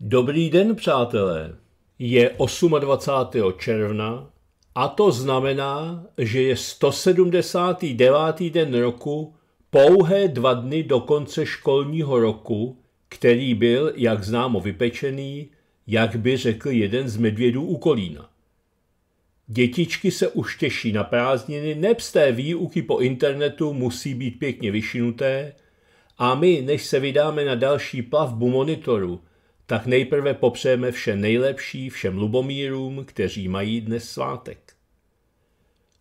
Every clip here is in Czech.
Dobrý den, přátelé. Je 28. června a to znamená, že je 179. den roku pouhé dva dny do konce školního roku, který byl, jak známo, vypečený, jak by řekl jeden z medvědů u kolína. Dětičky se už těší na prázdniny, nepsté výuky po internetu musí být pěkně vyšinuté a my, než se vydáme na další plavbu monitoru – tak nejprve popřejeme vše nejlepší všem Lubomírům, kteří mají dnes svátek.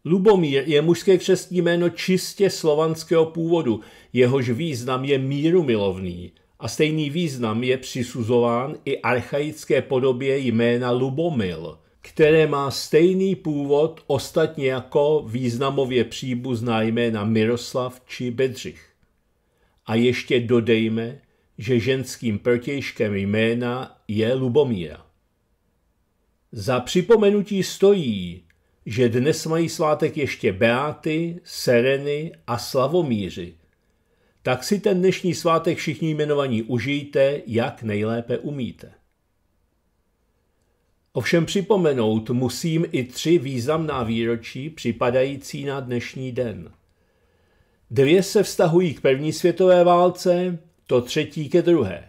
Lubomír je mužské křestní jméno čistě slovanského původu, jehož význam je míru milovný a stejný význam je přisuzován i archaické podobě jména Lubomil, které má stejný původ ostatně jako významově příbuzná jména Miroslav či Bedřich. A ještě dodejme, že ženským protějškem jména je Lubomíra. Za připomenutí stojí, že dnes mají svátek ještě Beáty, Sereny a Slavomíři. Tak si ten dnešní svátek všichni jmenovaní užijte, jak nejlépe umíte. Ovšem připomenout musím i tři významná výročí připadající na dnešní den. Dvě se vztahují k první světové válce to třetí ke druhé.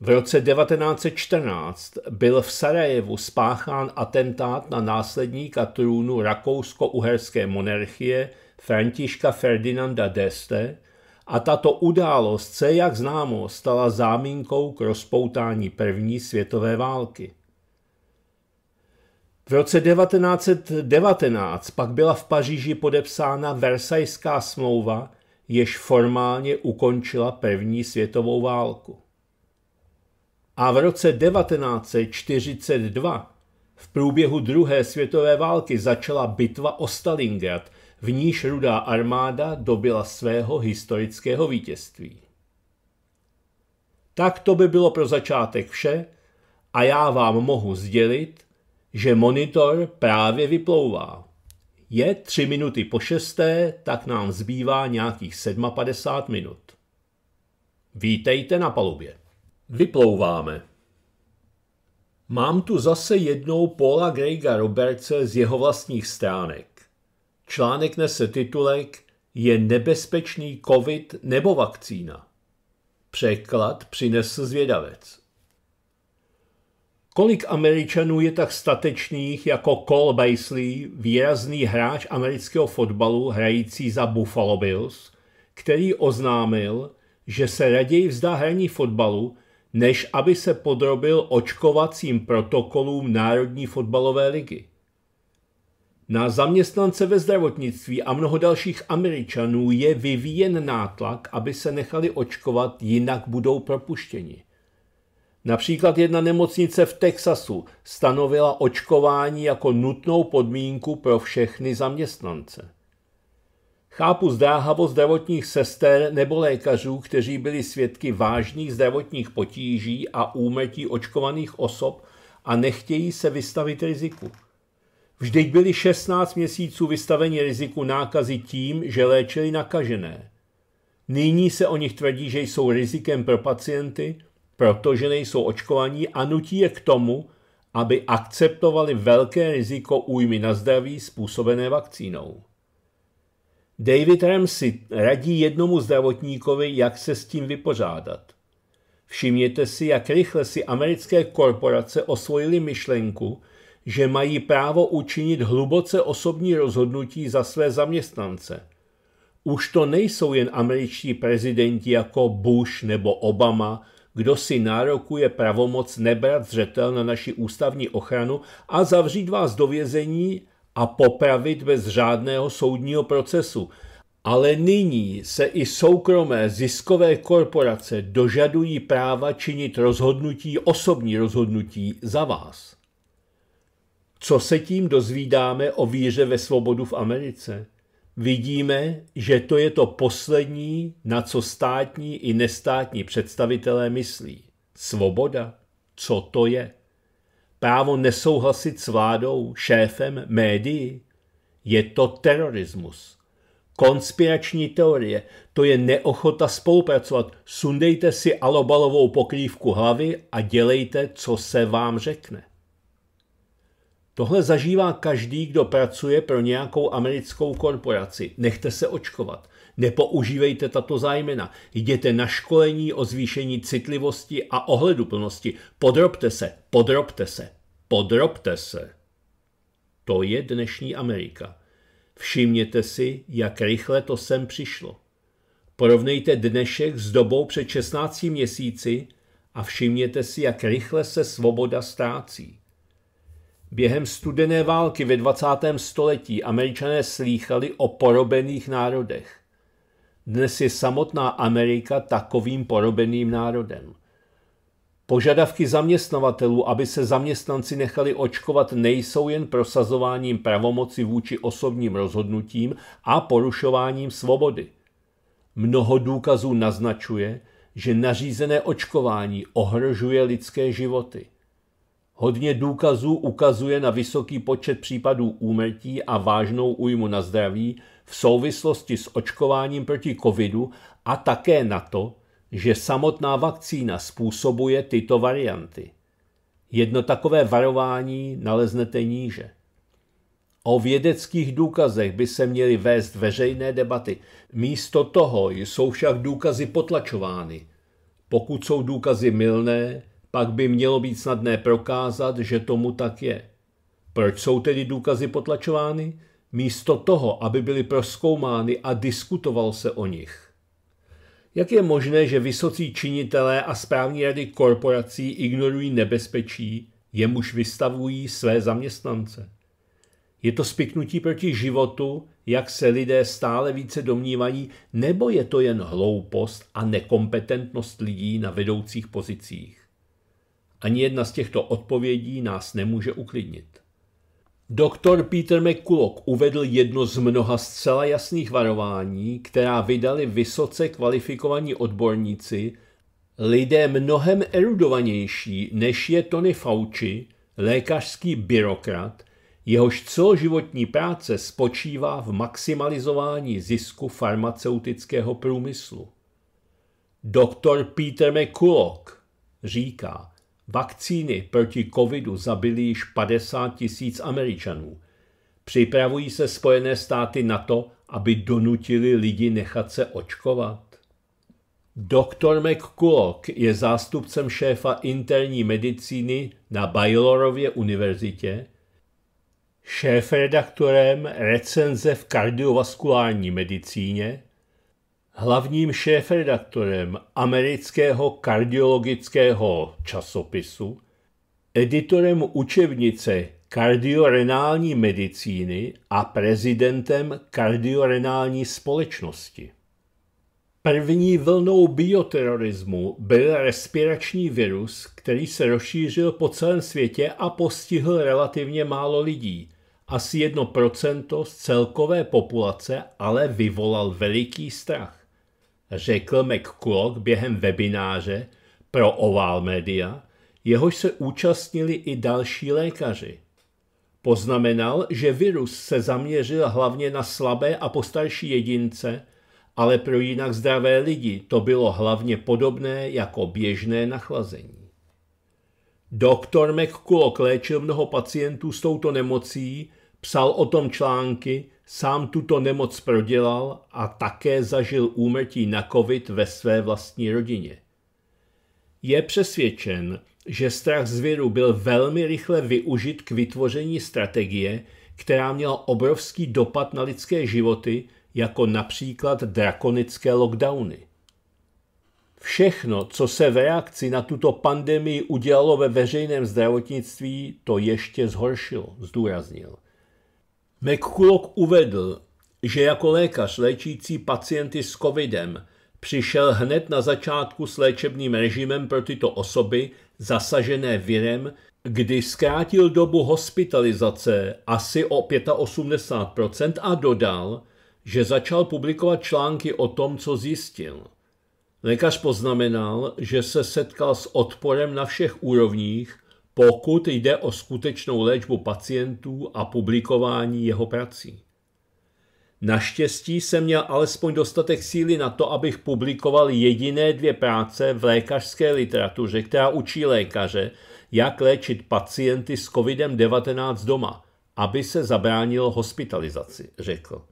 V roce 1914 byl v Sarajevu spáchán atentát na následníka trůnu rakousko-uherské monarchie Františka Ferdinanda d'Este a tato událost se, jak známo, stala zámínkou k rozpoutání první světové války. V roce 1919 pak byla v Paříži podepsána Versajská smlouva, jež formálně ukončila první světovou válku. A v roce 1942 v průběhu druhé světové války začala bitva o Stalingrad, v níž rudá armáda dobila svého historického vítězství. Tak to by bylo pro začátek vše a já vám mohu sdělit, že monitor právě vyplouvá. Je tři minuty po šesté, tak nám zbývá nějakých 57 minut. Vítejte na palubě. Vyplouváme. Mám tu zase jednou Paula Grega Robertse z jeho vlastních stránek. Článek nese titulek Je nebezpečný covid nebo vakcína? Překlad přinesl zvědavec. Kolik Američanů je tak statečných jako Cole Beasley, výrazný hráč amerického fotbalu hrající za Buffalo Bills, který oznámil, že se raději vzdá hraní fotbalu, než aby se podrobil očkovacím protokolům Národní fotbalové ligy. Na zaměstnance ve zdravotnictví a mnoho dalších Američanů je vyvíjen nátlak, aby se nechali očkovat, jinak budou propuštěni. Například jedna nemocnice v Texasu stanovila očkování jako nutnou podmínku pro všechny zaměstnance. Chápu zdráhavost zdravotních sester nebo lékařů, kteří byli svědky vážných zdravotních potíží a úmetí očkovaných osob a nechtějí se vystavit riziku. Vždyť byli 16 měsíců vystaveni riziku nákazy tím, že léčili nakažené. Nyní se o nich tvrdí, že jsou rizikem pro pacienty protože nejsou očkovaní a nutí je k tomu, aby akceptovali velké riziko újmy na zdraví způsobené vakcínou. David Ramsey radí jednomu zdravotníkovi, jak se s tím vypořádat. Všimněte si, jak rychle si americké korporace osvojili myšlenku, že mají právo učinit hluboce osobní rozhodnutí za své zaměstnance. Už to nejsou jen američtí prezidenti jako Bush nebo Obama kdo si nárokuje pravomoc nebrat zřetel na naši ústavní ochranu a zavřít vás do vězení a popravit bez řádného soudního procesu. Ale nyní se i soukromé ziskové korporace dožadují práva činit rozhodnutí, osobní rozhodnutí za vás. Co se tím dozvídáme o víře ve svobodu v Americe? vidíme, že to je to poslední, na co státní i nestátní představitelé myslí. Svoboda? Co to je? Právo nesouhlasit s vládou, šéfem, médií? Je to terorismus. Konspirační teorie, to je neochota spolupracovat. Sundejte si alobalovou pokrývku hlavy a dělejte, co se vám řekne. Tohle zažívá každý, kdo pracuje pro nějakou americkou korporaci. Nechte se očkovat. Nepoužívejte tato zájmena. Jděte na školení o zvýšení citlivosti a ohleduplnosti. Podrobte se, podrobte se, podrobte se. To je dnešní Amerika. Všimněte si, jak rychle to sem přišlo. Porovnejte dnešek s dobou před 16 měsíci a všimněte si, jak rychle se svoboda ztrácí. Během studené války ve 20. století američané slýchali o porobených národech. Dnes je samotná Amerika takovým porobeným národem. Požadavky zaměstnavatelů, aby se zaměstnanci nechali očkovat, nejsou jen prosazováním pravomoci vůči osobním rozhodnutím a porušováním svobody. Mnoho důkazů naznačuje, že nařízené očkování ohrožuje lidské životy. Hodně důkazů ukazuje na vysoký počet případů úmrtí a vážnou újmu na zdraví v souvislosti s očkováním proti covidu a také na to, že samotná vakcína způsobuje tyto varianty. Jedno takové varování naleznete níže. O vědeckých důkazech by se měly vést veřejné debaty. Místo toho jsou však důkazy potlačovány. Pokud jsou důkazy mylné, pak by mělo být snadné prokázat, že tomu tak je. Proč jsou tedy důkazy potlačovány? Místo toho, aby byly proskoumány a diskutoval se o nich. Jak je možné, že vysocí činitelé a správní rady korporací ignorují nebezpečí, jemuž vystavují své zaměstnance? Je to spiknutí proti životu, jak se lidé stále více domnívají, nebo je to jen hloupost a nekompetentnost lidí na vedoucích pozicích? Ani jedna z těchto odpovědí nás nemůže uklidnit. Doktor Peter McCulloch uvedl jedno z mnoha zcela jasných varování, která vydali vysoce kvalifikovaní odborníci, lidé mnohem erudovanější, než je Tony Fauci, lékařský byrokrat, jehož celoživotní práce spočívá v maximalizování zisku farmaceutického průmyslu. Doktor Peter McCulloch říká, Vakcíny proti covidu zabily již 50 tisíc Američanů. Připravují se Spojené státy na to, aby donutili lidi nechat se očkovat? Doktor McCulloch je zástupcem šéfa interní medicíny na Baylorově univerzitě, šéf-redaktorem recenze v kardiovaskulární medicíně hlavním šéfredaktorem amerického kardiologického časopisu, editorem učebnice kardiorenální medicíny a prezidentem kardiorenální společnosti. První vlnou bioterorismu byl respirační virus, který se rozšířil po celém světě a postihl relativně málo lidí. Asi 1% z celkové populace ale vyvolal veliký strach řekl McCulloch během webináře pro Oval Media, jehož se účastnili i další lékaři. Poznamenal, že virus se zaměřil hlavně na slabé a postarší jedince, ale pro jinak zdravé lidi to bylo hlavně podobné jako běžné nachlazení. Doktor McCulloch léčil mnoho pacientů s touto nemocí, psal o tom články Sám tuto nemoc prodělal a také zažil úmrtí na covid ve své vlastní rodině. Je přesvědčen, že strach z viru byl velmi rychle využit k vytvoření strategie, která měla obrovský dopad na lidské životy, jako například drakonické lockdowny. Všechno, co se v reakci na tuto pandemii udělalo ve veřejném zdravotnictví, to ještě zhoršilo, zdůraznil. McCulloch uvedl, že jako lékař léčící pacienty s covidem přišel hned na začátku s léčebným režimem pro tyto osoby zasažené virem, kdy zkrátil dobu hospitalizace asi o 85% a dodal, že začal publikovat články o tom, co zjistil. Lékař poznamenal, že se setkal s odporem na všech úrovních pokud jde o skutečnou léčbu pacientů a publikování jeho prací. Naštěstí jsem měl alespoň dostatek síly na to, abych publikoval jediné dvě práce v lékařské literatuře, která učí lékaře, jak léčit pacienty s COVID-19 doma, aby se zabránilo hospitalizaci, řekl.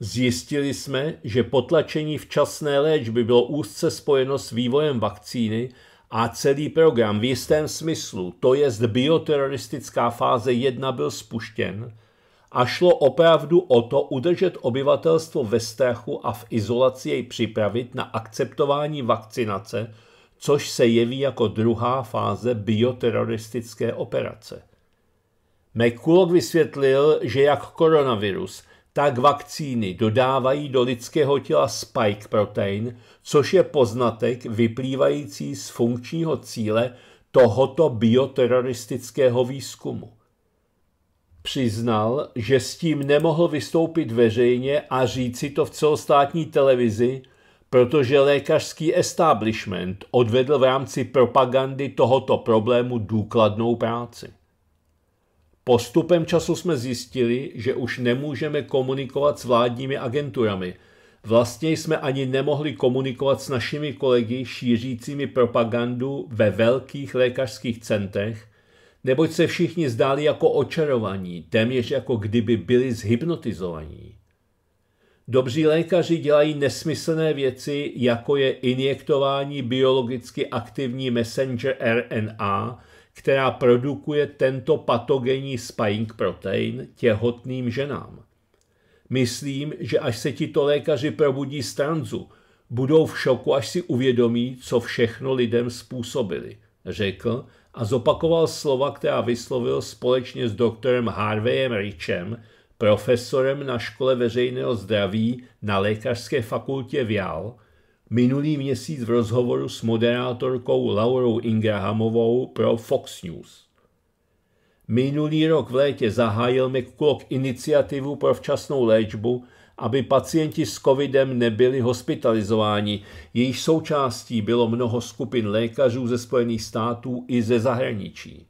Zjistili jsme, že potlačení včasné léčby bylo úzce spojeno s vývojem vakcíny a celý program v jistém smyslu, to jest bioteroristická fáze 1, byl spuštěn a šlo opravdu o to udržet obyvatelstvo ve strachu a v izolaci jej připravit na akceptování vakcinace, což se jeví jako druhá fáze bioteroristické operace. McCulloch vysvětlil, že jak koronavirus – tak vakcíny dodávají do lidského těla spike protein, což je poznatek vyplývající z funkčního cíle tohoto bioteroristického výzkumu. Přiznal, že s tím nemohl vystoupit veřejně a říci to v celostátní televizi, protože lékařský establishment odvedl v rámci propagandy tohoto problému důkladnou práci. Postupem času jsme zjistili, že už nemůžeme komunikovat s vládními agenturami. Vlastně jsme ani nemohli komunikovat s našimi kolegy šířícími propagandu ve velkých lékařských centech, neboť se všichni zdáli jako očarovaní, téměř jako kdyby byli zhypnotizovaní. Dobří lékaři dělají nesmyslné věci, jako je injektování biologicky aktivní messenger RNA která produkuje tento patogenní spying protein těhotným ženám. Myslím, že až se tito lékaři probudí z tranzu, budou v šoku, až si uvědomí, co všechno lidem způsobili, řekl a zopakoval slova, která vyslovil společně s doktorem Harveyem Richem, profesorem na škole veřejného zdraví na lékařské fakultě v Yale, minulý měsíc v rozhovoru s moderátorkou Laurou Ingrahamovou pro Fox News. Minulý rok v létě zahájil McCulloch iniciativu pro včasnou léčbu, aby pacienti s covidem nebyli hospitalizováni. Jejich součástí bylo mnoho skupin lékařů ze Spojených států i ze zahraničí.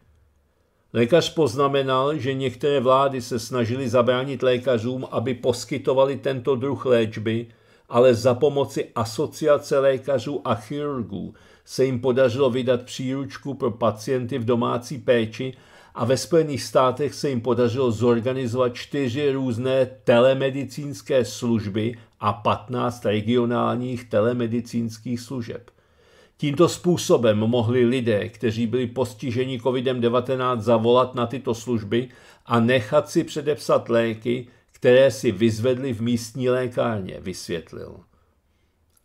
Lékař poznamenal, že některé vlády se snažily zabránit lékařům, aby poskytovali tento druh léčby, ale za pomoci Asociace lékařů a chirurgů se jim podařilo vydat příručku pro pacienty v domácí péči a ve Spojených státech se jim podařilo zorganizovat čtyři různé telemedicínské služby a 15 regionálních telemedicínských služeb. Tímto způsobem mohli lidé, kteří byli postiženi COVID-19, zavolat na tyto služby a nechat si předepsat léky, které si vyzvedli v místní lékárně, vysvětlil.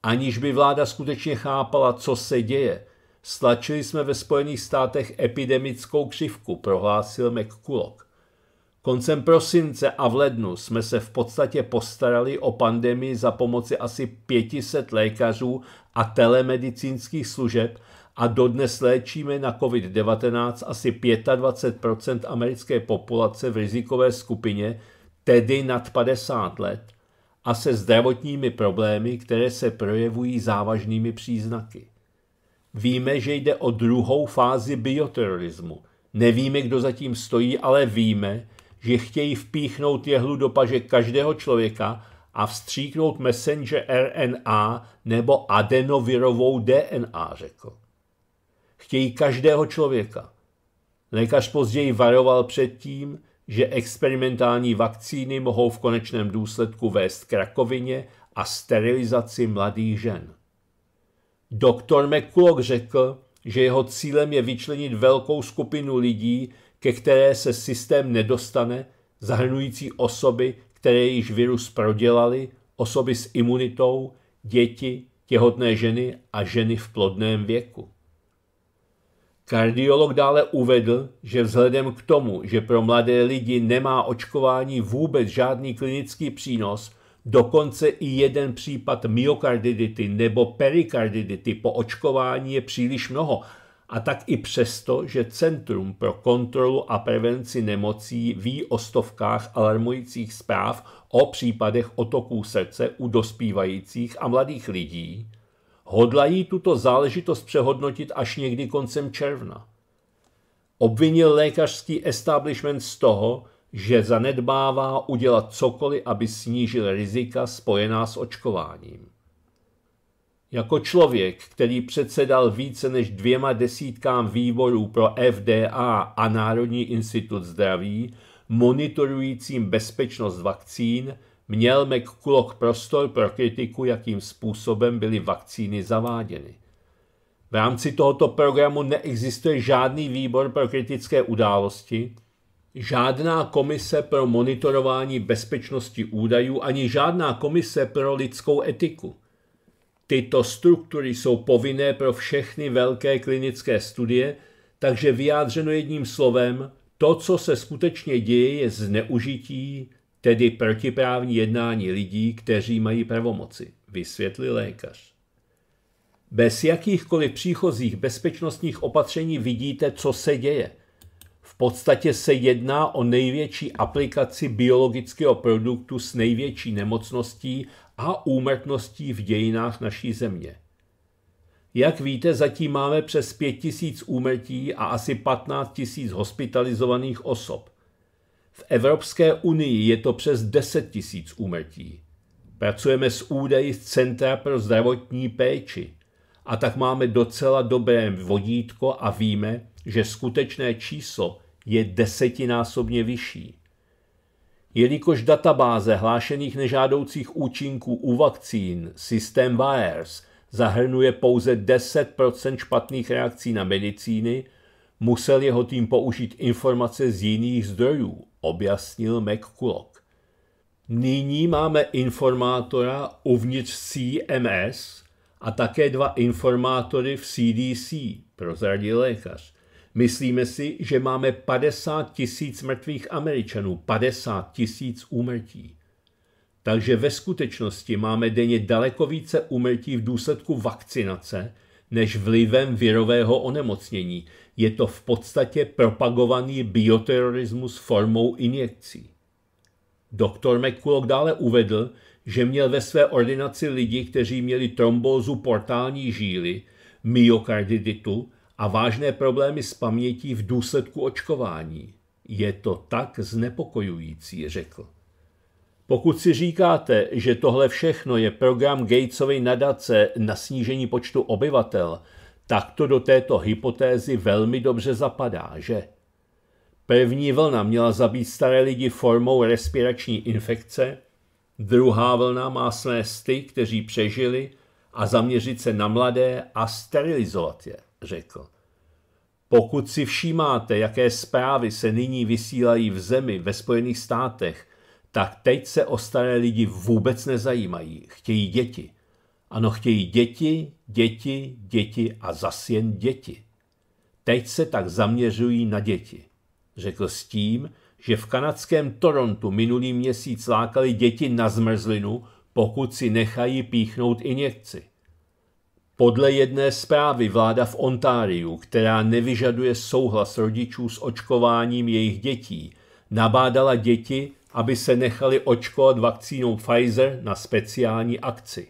Aniž by vláda skutečně chápala, co se děje, stlačili jsme ve Spojených státech epidemickou křivku, prohlásil McCulloch. Koncem prosince a v lednu jsme se v podstatě postarali o pandemii za pomoci asi 500 lékařů a telemedicínských služeb a dodnes léčíme na COVID-19 asi 25 americké populace v rizikové skupině, tedy nad 50 let, a se zdravotními problémy, které se projevují závažnými příznaky. Víme, že jde o druhou fázi bioterorismu. Nevíme, kdo zatím stojí, ale víme, že chtějí vpíchnout jehlu do paže každého člověka a vstříknout messenger RNA nebo adenovirovou DNA, řekl. Chtějí každého člověka. Lékař později varoval před tím, že experimentální vakcíny mohou v konečném důsledku vést k rakovině a sterilizaci mladých žen. Doktor McCulloch řekl, že jeho cílem je vyčlenit velkou skupinu lidí, ke které se systém nedostane, zahrnující osoby, které již virus prodělali, osoby s imunitou, děti, těhotné ženy a ženy v plodném věku. Kardiolog dále uvedl, že vzhledem k tomu, že pro mladé lidi nemá očkování vůbec žádný klinický přínos, dokonce i jeden případ myokardidity nebo perikardidity po očkování je příliš mnoho, a tak i přesto, že Centrum pro kontrolu a prevenci nemocí ví o stovkách alarmujících zpráv o případech otoků srdce u dospívajících a mladých lidí, hodlají tuto záležitost přehodnotit až někdy koncem června. Obvinil lékařský establishment z toho, že zanedbává udělat cokoliv, aby snížil rizika spojená s očkováním. Jako člověk, který předsedal více než dvěma desítkám výborů pro FDA a Národní institut zdraví, monitorujícím bezpečnost vakcín, měl McCulloch prostor pro kritiku, jakým způsobem byly vakcíny zaváděny. V rámci tohoto programu neexistuje žádný výbor pro kritické události, žádná komise pro monitorování bezpečnosti údajů ani žádná komise pro lidskou etiku. Tyto struktury jsou povinné pro všechny velké klinické studie, takže vyjádřeno jedním slovem, to, co se skutečně děje, je zneužití tedy protiprávní jednání lidí, kteří mají pravomoci, vysvětlil lékař. Bez jakýchkoliv příchozích bezpečnostních opatření vidíte, co se děje. V podstatě se jedná o největší aplikaci biologického produktu s největší nemocností a úmrtností v dějinách naší země. Jak víte, zatím máme přes 5 000 úmrtí a asi 15 000 hospitalizovaných osob. V Evropské unii je to přes 10 tisíc úmrtí. Pracujeme s údaji z Centra pro zdravotní péči a tak máme docela dobré vodítko a víme, že skutečné číslo je desetinásobně vyšší. Jelikož databáze hlášených nežádoucích účinků u vakcín systém Wires zahrnuje pouze 10 špatných reakcí na medicíny, musel jeho tým použít informace z jiných zdrojů, objasnil McCulloch. Nyní máme informátora uvnitř CMS a také dva informátory v CDC, prozradil lékař. Myslíme si, že máme 50 tisíc mrtvých Američanů, 50 tisíc úmrtí. Takže ve skutečnosti máme denně daleko více úmrtí v důsledku vakcinace než vlivem virového onemocnění, je to v podstatě propagovaný bioterorismus formou injekcí. Doktor McCulloch dále uvedl, že měl ve své ordinaci lidi, kteří měli trombózu portální žíly, myokardiditu a vážné problémy s pamětí v důsledku očkování. Je to tak znepokojující, řekl. Pokud si říkáte, že tohle všechno je program Gatesovy nadace na snížení počtu obyvatel – tak to do této hypotézy velmi dobře zapadá, že? První vlna měla zabít staré lidi formou respirační infekce, druhá vlna má snést ty, kteří přežili, a zaměřit se na mladé a sterilizovat je, řekl. Pokud si všímáte, jaké zprávy se nyní vysílají v zemi ve Spojených státech, tak teď se o staré lidi vůbec nezajímají, chtějí děti – ano, chtějí děti, děti, děti a zas jen děti. Teď se tak zaměřují na děti. Řekl s tím, že v kanadském Torontu minulý měsíc lákali děti na zmrzlinu, pokud si nechají píchnout injekci. Podle jedné zprávy vláda v Ontáriu, která nevyžaduje souhlas rodičů s očkováním jejich dětí, nabádala děti, aby se nechali očkovat vakcínou Pfizer na speciální akci.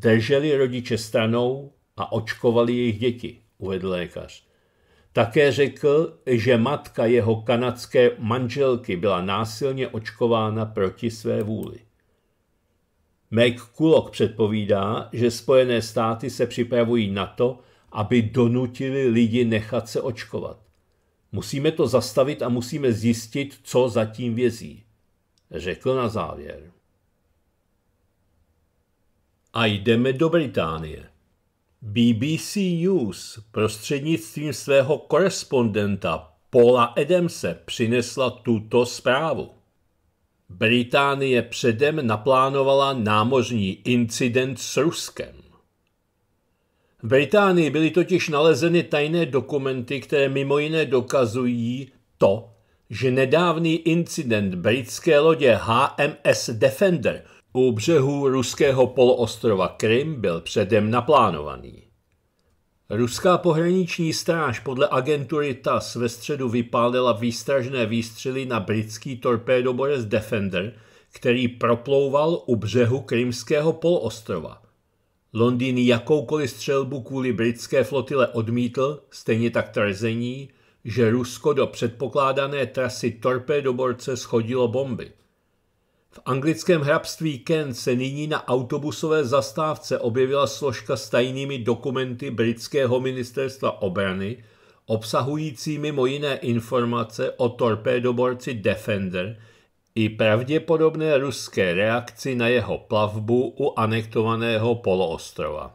Drželi rodiče stranou a očkovali jejich děti, uvedl lékař. Také řekl, že matka jeho kanadské manželky byla násilně očkována proti své vůli. Kulok předpovídá, že Spojené státy se připravují na to, aby donutili lidi nechat se očkovat. Musíme to zastavit a musíme zjistit, co zatím vězí, řekl na závěr a jdeme do Británie. BBC News prostřednictvím svého korespondenta Paula Adamse přinesla tuto zprávu. Británie předem naplánovala námořní incident s Ruskem. V Británii byly totiž nalezeny tajné dokumenty, které mimo jiné dokazují to, že nedávný incident britské lodě HMS Defender – břehu ruského poloostrova Krym byl předem naplánovaný. Ruská pohraniční stráž podle agentury TAS ve středu vypálila výstražné výstřely na britský torpédoborec Defender, který proplouval u břehu Krymského poloostrova. Londýn jakoukoliv střelbu kvůli britské flotile odmítl, stejně tak trzení, že Rusko do předpokládané trasy torpédoborce schodilo bomby – v anglickém hrabství Kent se nyní na autobusové zastávce objevila složka s tajnými dokumenty britského ministerstva obrany, obsahující mimo jiné informace o torpédoborci Defender i pravděpodobné ruské reakci na jeho plavbu u anektovaného poloostrova.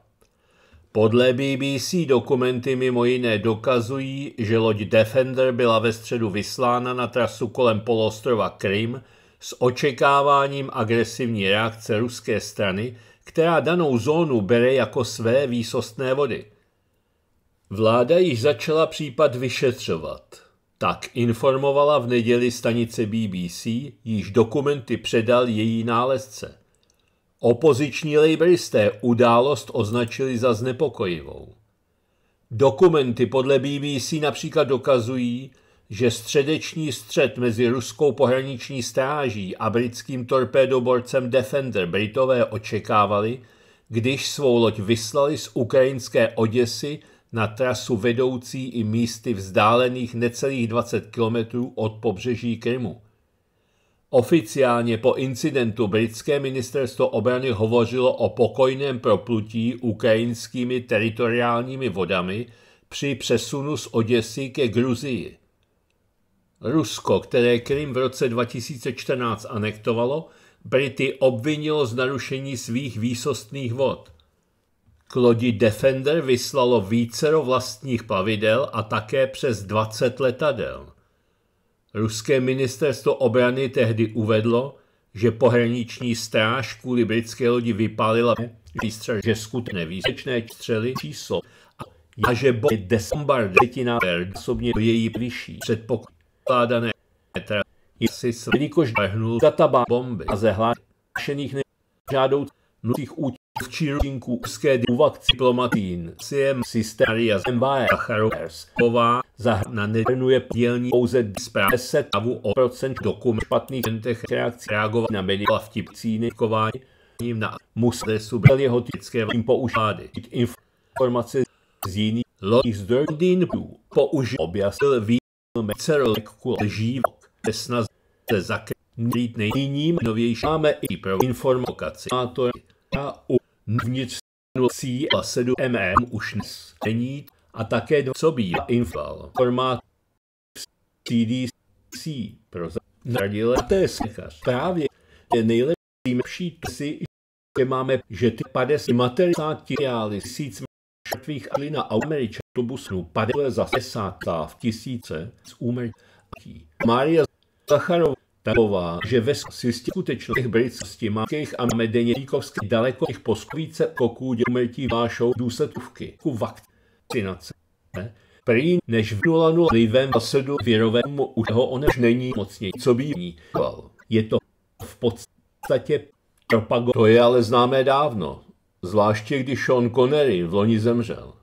Podle BBC dokumenty mimo jiné dokazují, že loď Defender byla ve středu vyslána na trasu kolem poloostrova Krym s očekáváním agresivní reakce ruské strany, která danou zónu bere jako své výsostné vody. Vláda již začala případ vyšetřovat. Tak informovala v neděli stanice BBC, již dokumenty předal její nálezce. Opoziční lejbristé událost označili za znepokojivou. Dokumenty podle BBC například dokazují, že středeční střed mezi ruskou pohraniční stráží a britským torpédoborcem Defender Britové očekávali, když svou loď vyslali z ukrajinské Oděsy na trasu vedoucí i místy vzdálených necelých 20 kilometrů od pobřeží Krymu. Oficiálně po incidentu britské ministerstvo obrany hovořilo o pokojném proplutí ukrajinskými teritoriálními vodami při přesunu z Oděsy ke Gruzii. Rusko, které Krym v roce 2014 anektovalo, Brity obvinilo z narušení svých výsostných vod. K lodi Defender vyslalo vícero vlastních plavidel a také přes 20 letadel. Ruské ministerstvo obrany tehdy uvedlo, že pohraniční stráž kvůli britské lodi vypálila výstřel, že skutné výsečné střely číslo a že bojí desembar osobně její vyšší předpoklad Pádané metra si s jelikož zahnul databá bomby a zehlášených nežádoucích účinníků úzké důvak diplomatín CM Sisteria z MVA Charovers Ková zahrna nedrnuje dělní pouze zprávě se tavu o procent dokument špatných těch reakcí reagovat na media vtipcíny kování na musle subel jeho typické použády informace z jiných lodních zdrojů použil objasnil ví Mecerl živok, tesna se zakrýt nejním novější máme i pro informokaci. A to a uvnitř C a 7 mm už není a také do co bývá infal formát CDC pro zradilé sechař. Právě je nejlepší si, že máme, že ty 50 materiály tisíc mrtvých a na Američan za 50 v tisíce z úmrtí. Maria Zacharová taková, že ve systě skutečných britských mákých a medeněníkovských daleko jich poskvíce koků děmrtí vášou důsledky ku vakcinace. Prý než v Nulanu livem zasedu věrovému už toho onež není mocněji, co by jí Je to v podstatě propago. To je ale známé dávno, zvláště když Sean Connery v loni zemřel.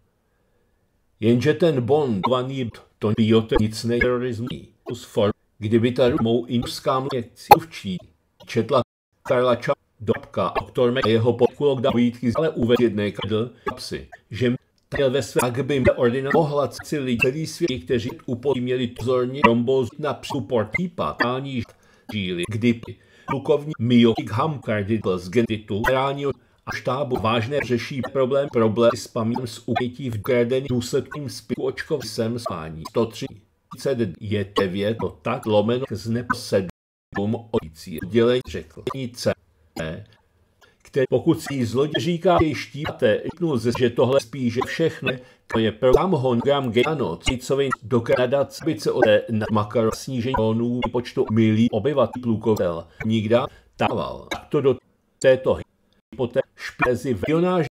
Jenže ten Bond, vaný to biote nic neterorizmí. Kdyby ta mou inská měci uvčí, četla Karla Ča dobka a doktor a jeho pokulok davídky ale uvedl jedné kadl psy, že tak ve své jak by mě ordinál mohla celý celý svět, kteří upolí měli pozorně rombóz na přuportí patání žíly, kdyby plukovní Mio Hamkardy z genitu ránil a štábu vážně řeší problém problém s pamítem s ujetí v kredení důsledkým spiku sem spání 103. Je tevě to no tak lomeno z nebo 7 odící oddělení řekl. Nice který pokud si zloděj říká, že štíváte, řeknul že tohle spíše všechno, to je program Hongram Gano, Cicovin do Kanada, Cibice ode na Makar snížení tónů počtu milí obyvatel plukovel. Nikda tával. Tak to do této poté špezi v jonážní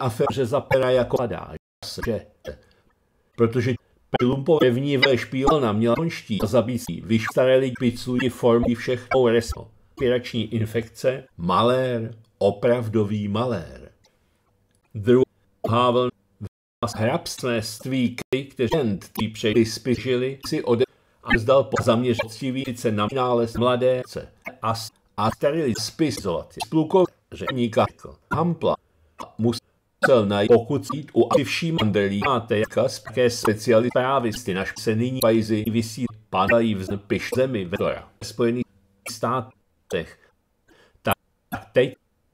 aféře zapera jako padá. Že, protože Lumpové v ní ve špílna měla konští a zabící lidi pizzují formy všech reso. Pirační infekce, malér, opravdový malér. Druhá vlna hrabství kry, kteří tý přeji spižili, si ode a zdal po zaměřoctivý více na nález mladéce a, a sterili spisovat. Splukovat jako Hampla musel na pokud jít u aktivší mandelí máte jaka také speciality právisty naš se nyní pajzy vysí padají v zpiš zemi vetora Spojených státech. Tak teď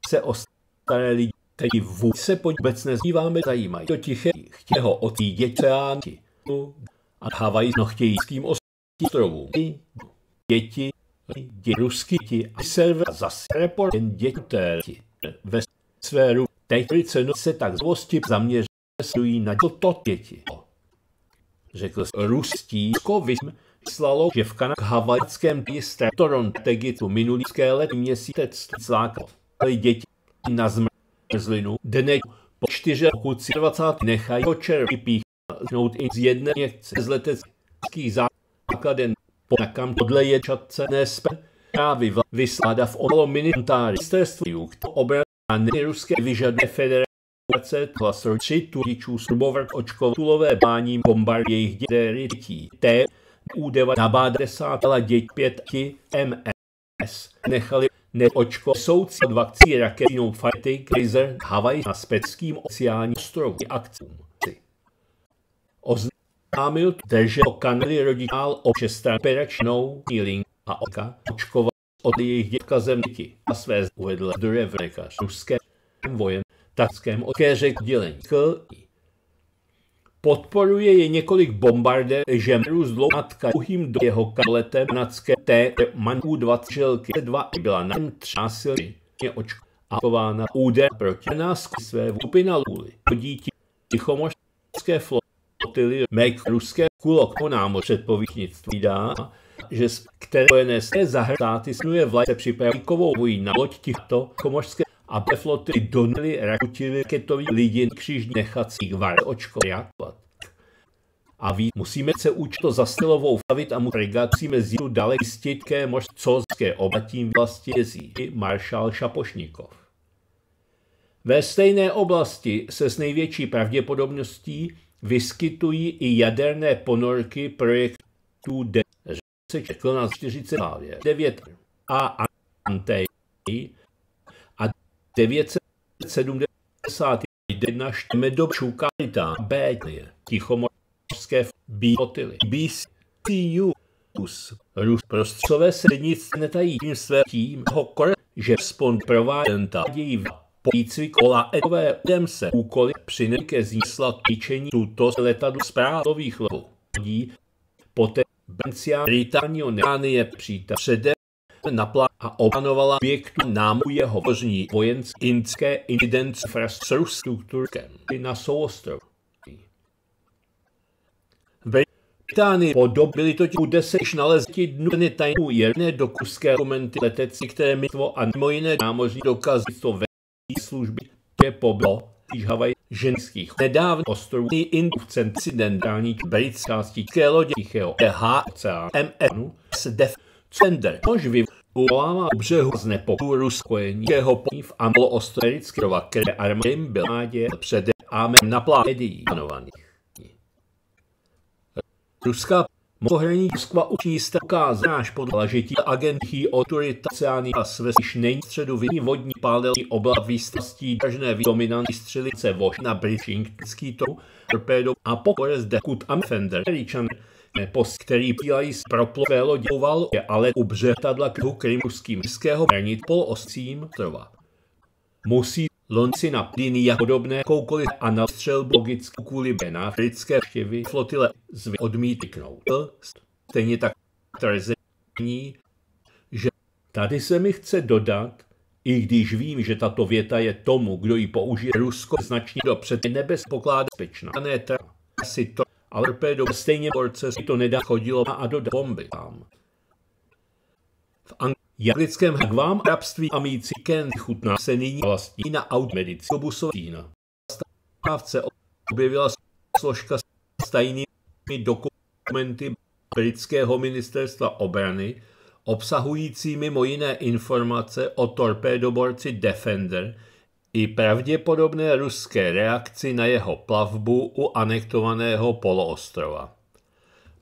se o staré lidi teď vůbec se po vůbec nezdíváme zajímají. To tiché chtěho ho od děťánky a Havaj no chtějí s kým ostrovům. Děti Ti rusky ti a server zasrepor jen děti ve sféru Tejtrice no- se tak zvosti zaměřují na toto děti. Řekl ruský kovism, slalo, že v kanak havajském pístre Torontegitu minulý let měsíc zlákal děti na zmrzlinu. Dne po čtyře pokud 20 nechají ho vypíchnout i z jedné z leteckých základen po Ponakam podle ječatce nespr právy vysláda v ono minitáři ministerství, kto obrany ruské vyžadné federace hlas tři turičů srbovrt očkov tulové bání bombar jejich dětí. T. U9 nabáda desátela děť pěti MS nechali neočko soudci od vakcí raketinou Fighty Kaiser Havaj na Speckým oceánním ostrově akcům. Ozn oznámil, že kanely rodičál občestran operačnou link a oka očkoval od jejich dětka zemlíky a své uvedl zdroje v lékař ruském vojen takském okéře dělení. Podporuje je několik bombardér žemrů z dlouhatka dlouhým do jeho kaletem kanadské T Manku 20 2 byla na násilně očkována úder proti nás své vupy na lůly. Díti Tichomořské flot flotily Mek ruské po námoř povýšnictví dá, že které spojené se zahrtáty snuje vlajce připravíkovou vojí na loď těchto komořské a ve floty donily rakutili raketový lidi kříž nechacích var očko jakovat. A ví, musíme se účto zastylovou vstavit a mu regací mezi tu dalek jistitké mož colské obatím vlasti jezí maršál Šapošnikov. Ve stejné oblasti se s největší pravděpodobností vyskytují i jaderné ponorky projektů D. čekl na 49 a Antej a 971 štěme do Čukalita B. Tichomorské B. Otily B. Rus. Rus prostřové se nic netají tím své tím že spon provádenta dějí v po výcviku kola etové udem se úkoly přine ke zísla tyčení tuto letadlo zprávových lodí. Poté Bencia Britanio Neánie přítel předem napla a opanovala objektu námu jeho pozdní vojenské incident s Ruskem na souostrov. Británii podob byly totiž u již nalezti dny tajnou jedné dokuské dokumenty letecí, které tvo a mimo jiné námořní dokazy to ve služby pobylo poblo Havaj ženských nedávno ostrovů i incidentální britská stíčké lodě Tichého THCA MN SDF Cender což vyvolává u břehu z nepokůru skojení jeho poní v anglo-osterické které byl nádě před ámem na plánedií plánovaných Ruská Mohraní Moskva učí jste ukázaná až pod agentí autoritaciální a svesíš není středu vinní vodní pádelní obla výstastí dražné dominantní střelice voš na Bridgingtonský tou torpédo a pokore zde kut Amfender Richan Nepos, který pílají z proplové lodě je ale u břetadla krivu krymuským městského hranit polostcím trova. Musí plyny linia podobné koukoliv a na střelbu logicky kvůli na britské štěvy flotile zvy odmítnout. Stejně tak trzení, že tady se mi chce dodat, i když vím, že tato věta je tomu, kdo ji použije Rusko značně do před nebes pokládá bezpečná. Ne, asi to, ale torpedo stejně borce si to nedá chodilo a dodat bomby tam lidském k vám rabství a mít ken chutná se nyní vlastní na automedici obusovýna. Stávce objevila složka s tajnými dokumenty britského ministerstva obrany, obsahující mimo jiné informace o torpédoborci Defender i pravděpodobné ruské reakci na jeho plavbu u anektovaného poloostrova.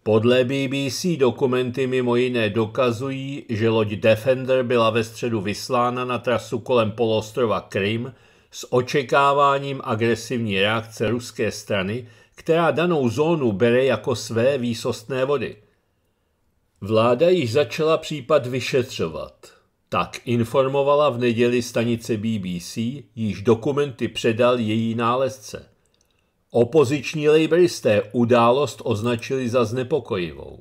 Podle BBC dokumenty mimo jiné dokazují, že loď Defender byla ve středu vyslána na trasu kolem polostrova Krym s očekáváním agresivní reakce ruské strany, která danou zónu bere jako své výsostné vody. Vláda již začala případ vyšetřovat. Tak informovala v neděli stanice BBC, již dokumenty předal její nálezce. Opoziční laboristé událost označili za znepokojivou.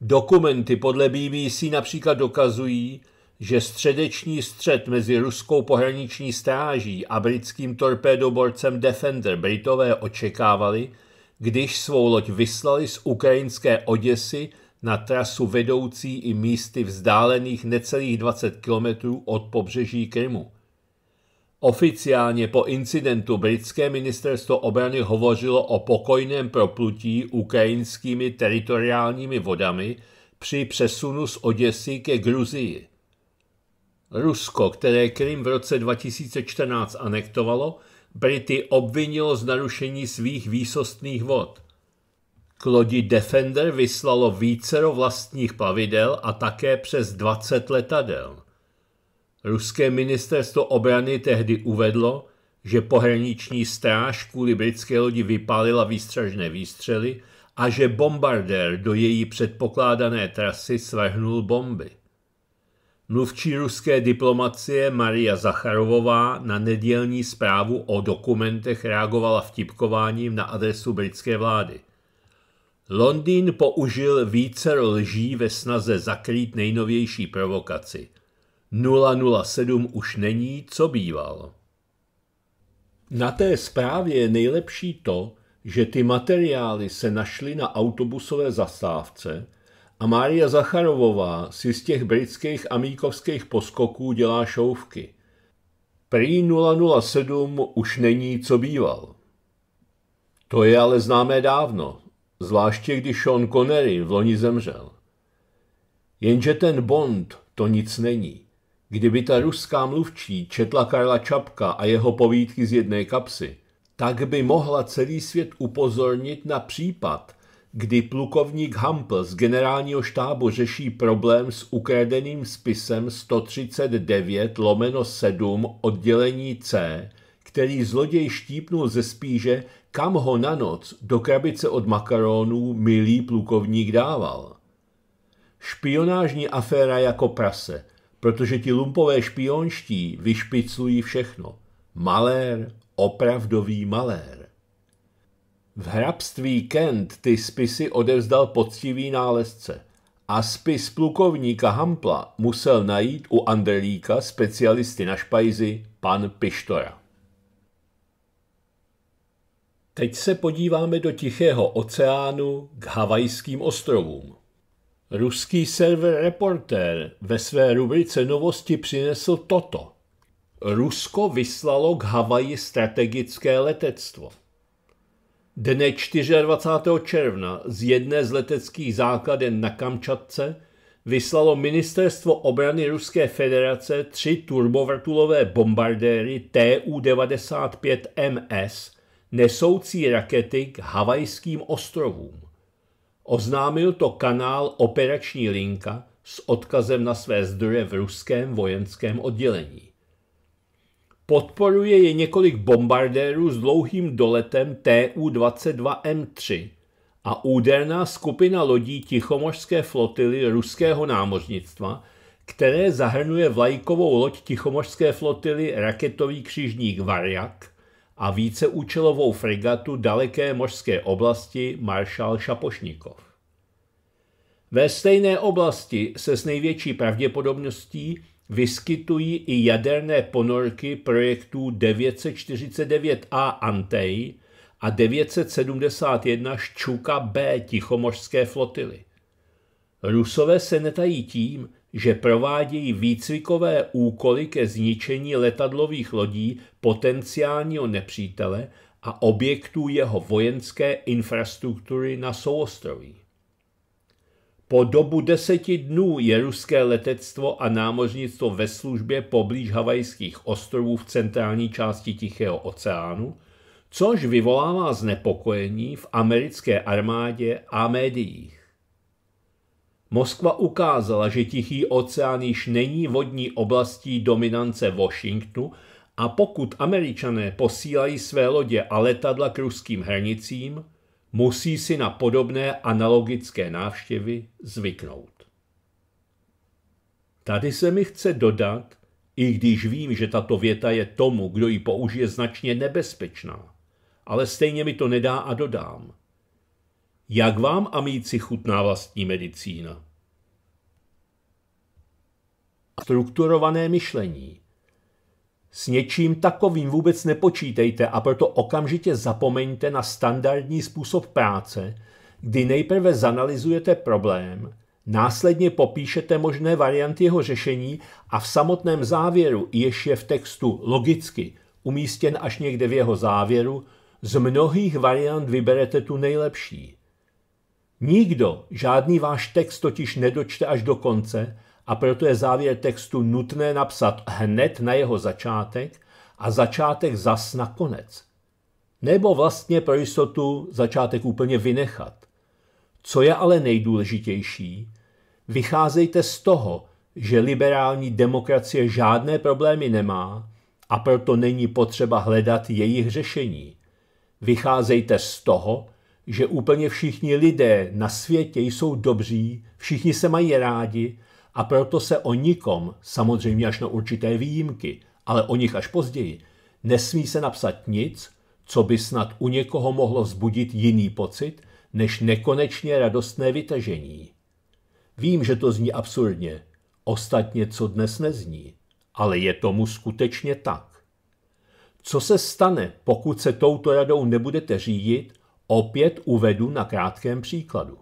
Dokumenty podle BBC například dokazují, že středeční střed mezi ruskou pohraniční stráží a britským torpédoborcem Defender Britové očekávali, když svou loď vyslali z ukrajinské Oděsy na trasu vedoucí i místy vzdálených necelých 20 kilometrů od pobřeží Krymu – Oficiálně po incidentu britské ministerstvo obrany hovořilo o pokojném proplutí ukrajinskými teritoriálními vodami při přesunu z Oděsy ke Gruzii. Rusko, které Krym v roce 2014 anektovalo, Brity obvinilo z narušení svých výsostných vod. K lodi Defender vyslalo vícero vlastních plavidel a také přes 20 letadel. Ruské ministerstvo obrany tehdy uvedlo, že pohraniční stráž kvůli britské lodi vypálila výstražné výstřely a že bombardér do její předpokládané trasy svrhnul bomby. Mluvčí ruské diplomacie Maria Zacharovová na nedělní zprávu o dokumentech reagovala vtipkováním na adresu britské vlády. Londýn použil více lží ve snaze zakrýt nejnovější provokaci. 007 už není, co býval. Na té zprávě je nejlepší to, že ty materiály se našly na autobusové zastávce a Mária Zacharovová si z těch britských a míkovských poskoků dělá šouvky. Prý 007 už není, co býval. To je ale známé dávno, zvláště když Sean Connery v loni zemřel. Jenže ten Bond to nic není. Kdyby ta ruská mluvčí četla Karla Čapka a jeho povídky z jedné kapsy, tak by mohla celý svět upozornit na případ, kdy plukovník Hampel z generálního štábu řeší problém s ukradeným spisem 139 lomeno 7 oddělení C, který zloděj štípnul ze spíže, kam ho na noc do krabice od makaronů milý plukovník dával. Špionážní aféra jako prase – protože ti lumpové špionští vyšpiclují všechno. Malér, opravdový malér. V hrabství Kent ty spisy odevzdal poctivý nálezce a spis plukovníka Hampla musel najít u Andrelíka specialisty na špajzi pan Pištora. Teď se podíváme do Tichého oceánu k Havajským ostrovům. Ruský server Reporter ve své rubrice Novosti přinesl toto. Rusko vyslalo k Havaji strategické letectvo. Dne 24. června z jedné z leteckých základen na Kamčatce vyslalo Ministerstvo obrany Ruské federace tři turbovrtulové bombardéry TU-95MS nesoucí rakety k havajským ostrovům. Oznámil to kanál Operační linka s odkazem na své zdroje v ruském vojenském oddělení. Podporuje je několik bombardérů s dlouhým doletem Tu-22M3 a úderná skupina lodí Tichomořské flotily ruského námořnictva, které zahrnuje vlajkovou loď Tichomořské flotily raketový křižník Varjak – a víceúčelovou fregatu daleké mořské oblasti maršál Šapošnikov. Ve stejné oblasti se s největší pravděpodobností vyskytují i jaderné ponorky projektů 949A Antej a 971 Ščuka B Tichomořské flotily. Rusové se netají tím, že provádějí výcvikové úkoly ke zničení letadlových lodí potenciálního nepřítele a objektů jeho vojenské infrastruktury na souostroví. Po dobu deseti dnů je ruské letectvo a námořnictvo ve službě poblíž havajských ostrovů v centrální části Tichého oceánu, což vyvolává znepokojení v americké armádě a médiích. Moskva ukázala, že Tichý oceán již není vodní oblastí dominance Washingtonu a pokud američané posílají své lodě a letadla k ruským hranicím, musí si na podobné analogické návštěvy zvyknout. Tady se mi chce dodat, i když vím, že tato věta je tomu, kdo ji použije, značně nebezpečná, ale stejně mi to nedá a dodám. Jak vám, amíci, chutná vlastní medicína? strukturované myšlení. S něčím takovým vůbec nepočítejte a proto okamžitě zapomeňte na standardní způsob práce, kdy nejprve zanalizujete problém, následně popíšete možné varianty jeho řešení a v samotném závěru, jež je v textu logicky umístěn až někde v jeho závěru, z mnohých variant vyberete tu nejlepší. Nikdo žádný váš text totiž nedočte až do konce a proto je závěr textu nutné napsat hned na jeho začátek a začátek zas na konec. Nebo vlastně pro jistotu začátek úplně vynechat. Co je ale nejdůležitější, vycházejte z toho, že liberální demokracie žádné problémy nemá a proto není potřeba hledat jejich řešení. Vycházejte z toho, že úplně všichni lidé na světě jsou dobří, všichni se mají rádi a proto se o nikom, samozřejmě až na určité výjimky, ale o nich až později, nesmí se napsat nic, co by snad u někoho mohlo vzbudit jiný pocit, než nekonečně radostné vytažení. Vím, že to zní absurdně, ostatně co dnes nezní, ale je tomu skutečně tak. Co se stane, pokud se touto radou nebudete řídit, opět uvedu na krátkém příkladu.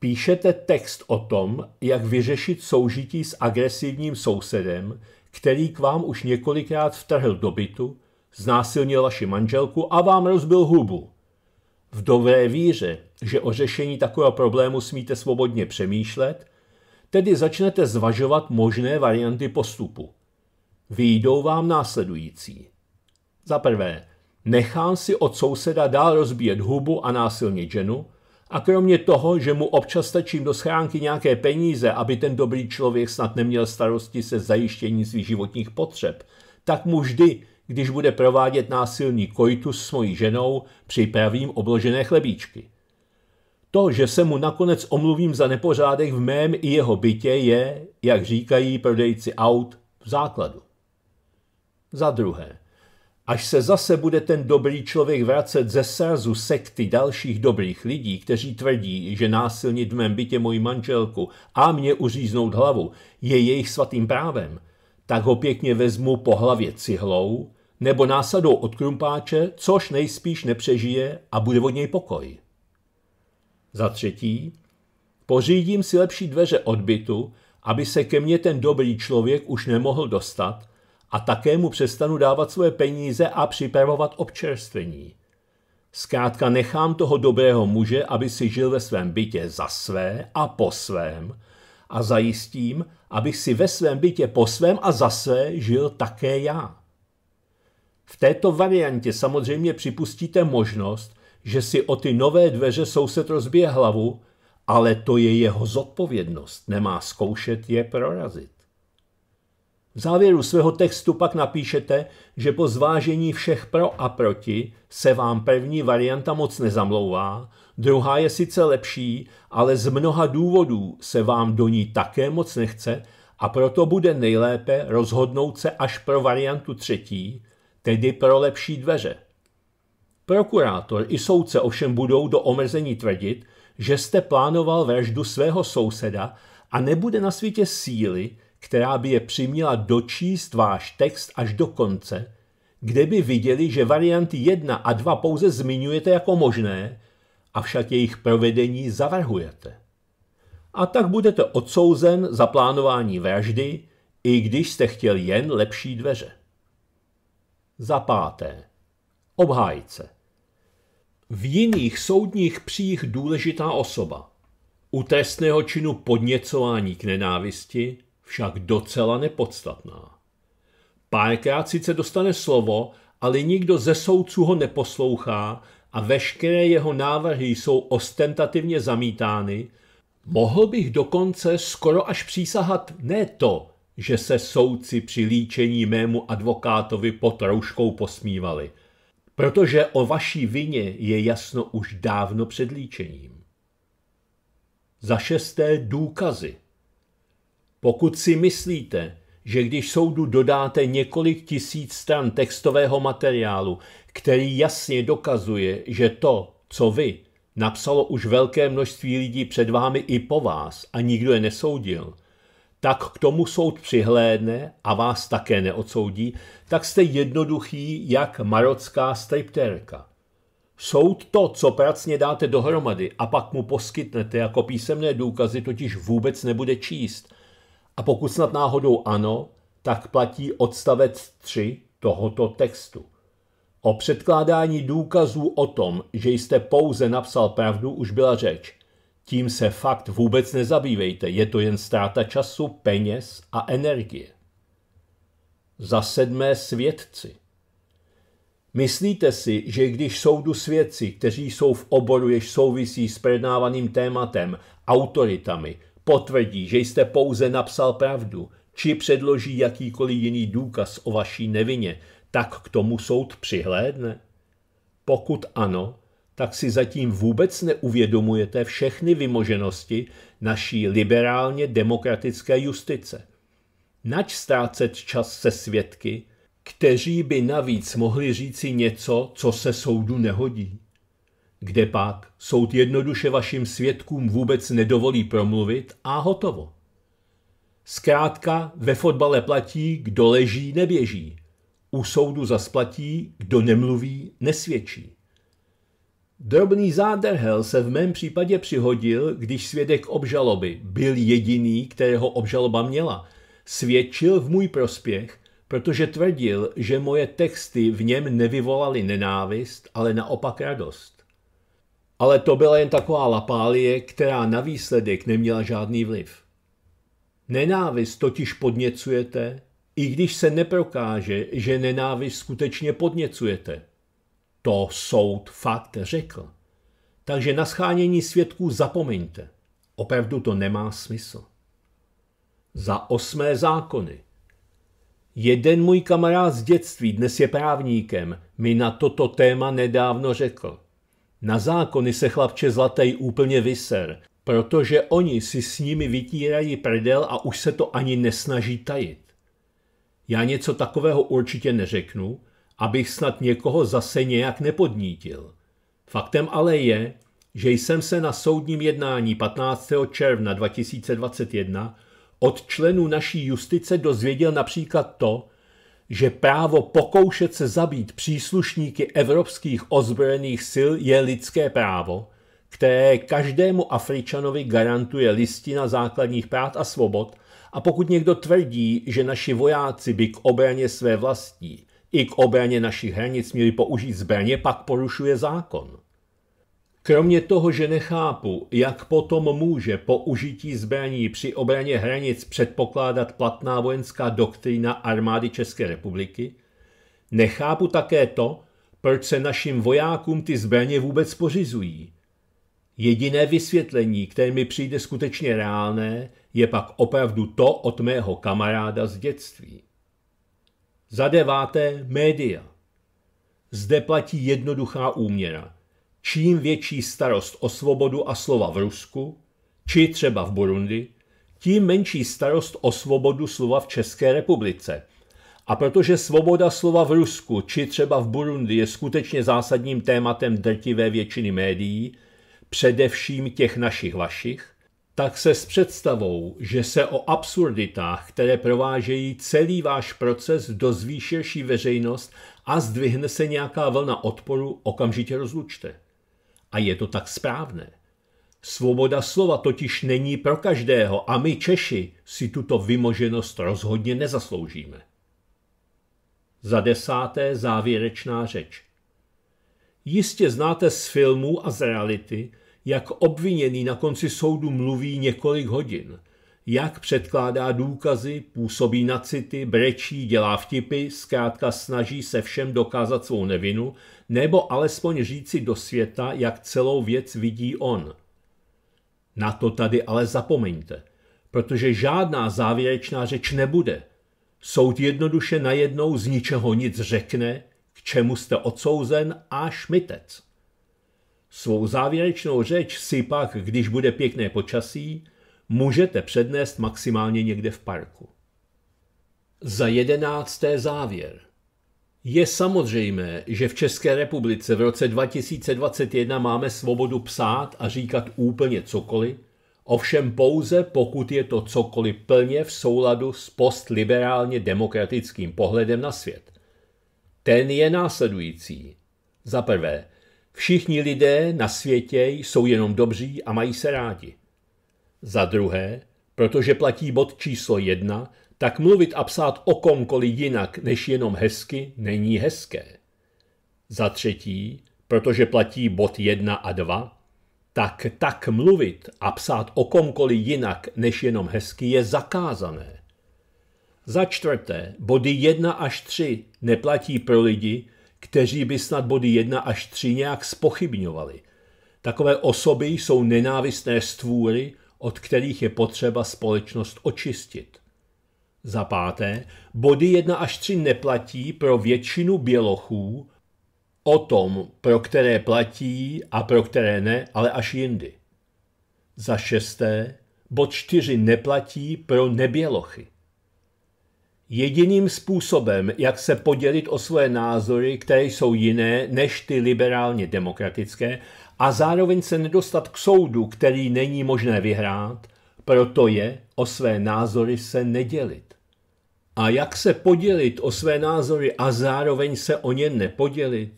Píšete text o tom, jak vyřešit soužití s agresivním sousedem, který k vám už několikrát vtrhl do bytu, znásilnil vaši manželku a vám rozbil hubu. V dobré víře, že o řešení takového problému smíte svobodně přemýšlet, tedy začnete zvažovat možné varianty postupu. Výjdou vám následující. Za prvé, nechám si od souseda dál rozbíjet hubu a násilně ženu, a kromě toho, že mu občas stačím do schránky nějaké peníze, aby ten dobrý člověk snad neměl starosti se zajištění svých životních potřeb, tak mu vždy, když bude provádět násilný koitus s mojí ženou, připravím obložené chlebíčky. To, že se mu nakonec omluvím za nepořádek v mém i jeho bytě, je, jak říkají prodejci aut, v základu. Za druhé. Až se zase bude ten dobrý člověk vracet ze srazu sekty dalších dobrých lidí, kteří tvrdí, že násilnit v mém bytě moji manželku a mě uříznout hlavu je jejich svatým právem, tak ho pěkně vezmu po hlavě cihlou nebo násadou od krumpáče, což nejspíš nepřežije a bude od něj pokoj. Za třetí, pořídím si lepší dveře odbytu, aby se ke mně ten dobrý člověk už nemohl dostat a také mu přestanu dávat svoje peníze a připravovat občerstvení. Zkrátka nechám toho dobrého muže, aby si žil ve svém bytě za své a po svém a zajistím, abych si ve svém bytě po svém a za své žil také já. V této variantě samozřejmě připustíte možnost, že si o ty nové dveře soused rozbije hlavu, ale to je jeho zodpovědnost, nemá zkoušet je prorazit. V závěru svého textu pak napíšete, že po zvážení všech pro a proti se vám první varianta moc nezamlouvá, druhá je sice lepší, ale z mnoha důvodů se vám do ní také moc nechce a proto bude nejlépe rozhodnout se až pro variantu třetí, tedy pro lepší dveře. Prokurátor i soudce ovšem budou do omrzení tvrdit, že jste plánoval vraždu svého souseda a nebude na světě síly, která by je přiměla dočíst váš text až do konce, kde by viděli, že varianty 1 a 2 pouze zmiňujete jako možné, avšak jejich provedení zavrhujete. A tak budete odsouzen za plánování vraždy, i když jste chtěl jen lepší dveře. Za páté. Obhájce. V jiných soudních přích důležitá osoba. U trestného činu podněcování k nenávisti – však docela nepodstatná. Párkrát sice dostane slovo, ale nikdo ze soudců ho neposlouchá a veškeré jeho návrhy jsou ostentativně zamítány, mohl bych dokonce skoro až přísahat ne to, že se soudci při líčení mému advokátovi pod rouškou posmívali, protože o vaší vině je jasno už dávno před líčením. Za šesté důkazy. Pokud si myslíte, že když soudu dodáte několik tisíc stran textového materiálu, který jasně dokazuje, že to, co vy, napsalo už velké množství lidí před vámi i po vás a nikdo je nesoudil, tak k tomu soud přihlédne a vás také neodsoudí, tak jste jednoduchý jak marocká stripterka. Soud to, co pracně dáte dohromady a pak mu poskytnete jako písemné důkazy, totiž vůbec nebude číst – a pokud snad náhodou ano, tak platí odstavec 3 tohoto textu. O předkládání důkazů o tom, že jste pouze napsal pravdu, už byla řeč. Tím se fakt vůbec nezabývejte, je to jen ztráta času, peněz a energie. Za sedmé svědci. Myslíte si, že když soudu svědci, kteří jsou v oboru, jež souvisí s prednávaným tématem, autoritami, Potvrdí, že jste pouze napsal pravdu, či předloží jakýkoliv jiný důkaz o vaší nevině, tak k tomu soud přihlédne? Pokud ano, tak si zatím vůbec neuvědomujete všechny vymoženosti naší liberálně demokratické justice. Nač ztrácet čas se svědky, kteří by navíc mohli říci něco, co se soudu nehodí? Kde pak soud jednoduše vašim svědkům vůbec nedovolí promluvit a hotovo. Zkrátka ve fotbale platí, kdo leží, neběží. U soudu zasplatí, kdo nemluví, nesvědčí. Drobný záderhel se v mém případě přihodil, když svědek obžaloby byl jediný, kterého obžaloba měla. Svědčil v můj prospěch, protože tvrdil, že moje texty v něm nevyvolaly nenávist, ale naopak radost. Ale to byla jen taková lapálie, která na výsledek neměla žádný vliv. Nenávist totiž podněcujete, i když se neprokáže, že nenávist skutečně podněcujete. To soud fakt řekl. Takže na schánění svědků zapomeňte. Opravdu to nemá smysl. Za osmé zákony. Jeden můj kamarád z dětství, dnes je právníkem, mi na toto téma nedávno řekl. Na zákony se chlapče zlatej úplně vyser, protože oni si s nimi vytírají prdel a už se to ani nesnaží tajit. Já něco takového určitě neřeknu, abych snad někoho zase nějak nepodnítil. Faktem ale je, že jsem se na soudním jednání 15. června 2021 od členů naší justice dozvěděl například to, že právo pokoušet se zabít příslušníky evropských ozbrojených sil je lidské právo, které každému Afričanovi garantuje listina základních práv a svobod a pokud někdo tvrdí, že naši vojáci by k obraně své vlastní i k obraně našich hranic měli použít zbraně, pak porušuje zákon. Kromě toho, že nechápu, jak potom může použití zbraní při obraně hranic předpokládat platná vojenská doktrina armády České republiky, nechápu také to, proč se našim vojákům ty zbraně vůbec pořizují. Jediné vysvětlení, které mi přijde skutečně reálné, je pak opravdu to od mého kamaráda z dětství. Za deváté média. Zde platí jednoduchá úměra – čím větší starost o svobodu a slova v Rusku, či třeba v Burundi, tím menší starost o svobodu slova v České republice. A protože svoboda slova v Rusku či třeba v Burundi je skutečně zásadním tématem drtivé většiny médií, především těch našich vašich, tak se s představou, že se o absurditách, které provážejí celý váš proces, do širší veřejnost a zdvihne se nějaká vlna odporu, okamžitě rozlučte. A je to tak správné. Svoboda slova totiž není pro každého a my Češi si tuto vymoženost rozhodně nezasloužíme. Za desáté závěrečná řeč. Jistě znáte z filmů a z reality, jak obviněný na konci soudu mluví několik hodin, jak předkládá důkazy, působí na city, brečí, dělá vtipy, zkrátka snaží se všem dokázat svou nevinu nebo alespoň říci do světa, jak celou věc vidí on. Na to tady ale zapomeňte, protože žádná závěrečná řeč nebude. Soud jednoduše najednou z ničeho nic řekne, k čemu jste odsouzen a šmitec. Svou závěrečnou řeč si pak, když bude pěkné počasí, můžete přednést maximálně někde v parku. Za jedenácté závěr – je samozřejmé, že v České republice v roce 2021 máme svobodu psát a říkat úplně cokoliv, ovšem pouze pokud je to cokoliv plně v souladu s postliberálně demokratickým pohledem na svět. Ten je následující. Za prvé, všichni lidé na světě jsou jenom dobří a mají se rádi. Za druhé, protože platí bod číslo jedna, tak mluvit a psát o komkoliv jinak než jenom hezky není hezké. Za třetí, protože platí bod 1 a 2, tak tak mluvit a psát o komkoliv jinak než jenom hezky je zakázané. Za čtvrté, body 1 až 3 neplatí pro lidi, kteří by snad body 1 až 3 nějak spochybňovali. Takové osoby jsou nenávistné stvůry, od kterých je potřeba společnost očistit. Za páté, body 1 až 3 neplatí pro většinu bělochů o tom, pro které platí a pro které ne, ale až jindy. Za šesté, bod 4 neplatí pro nebělochy. Jediným způsobem, jak se podělit o svoje názory, které jsou jiné než ty liberálně demokratické, a zároveň se nedostat k soudu, který není možné vyhrát, proto je o své názory se nedělit. A jak se podělit o své názory a zároveň se o ně nepodělit?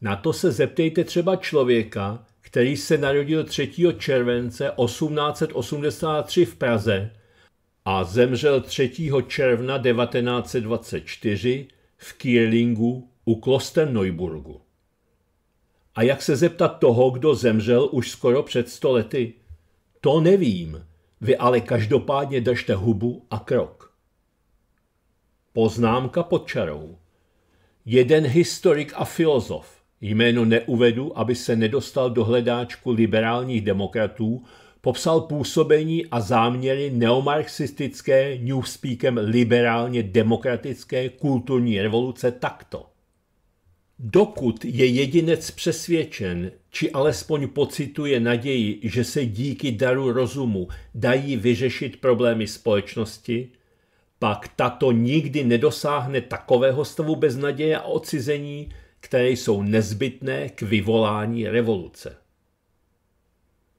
Na to se zeptejte třeba člověka, který se narodil 3. července 1883 v Praze a zemřel 3. června 1924 v Kierlingu u Kloster Neuburgu. A jak se zeptat toho, kdo zemřel už skoro před stolety? To nevím. Vy ale každopádně držte hubu a krok. Poznámka pod čarou. Jeden historik a filozof, jméno neuvedu, aby se nedostal do hledáčku liberálních demokratů, popsal působení a záměry neomarxistické, newspeakem liberálně demokratické kulturní revoluce takto. Dokud je jedinec přesvědčen, či alespoň pocituje naději, že se díky daru rozumu dají vyřešit problémy společnosti, pak tato nikdy nedosáhne takového stavu beznaděje a odcizení, které jsou nezbytné k vyvolání revoluce.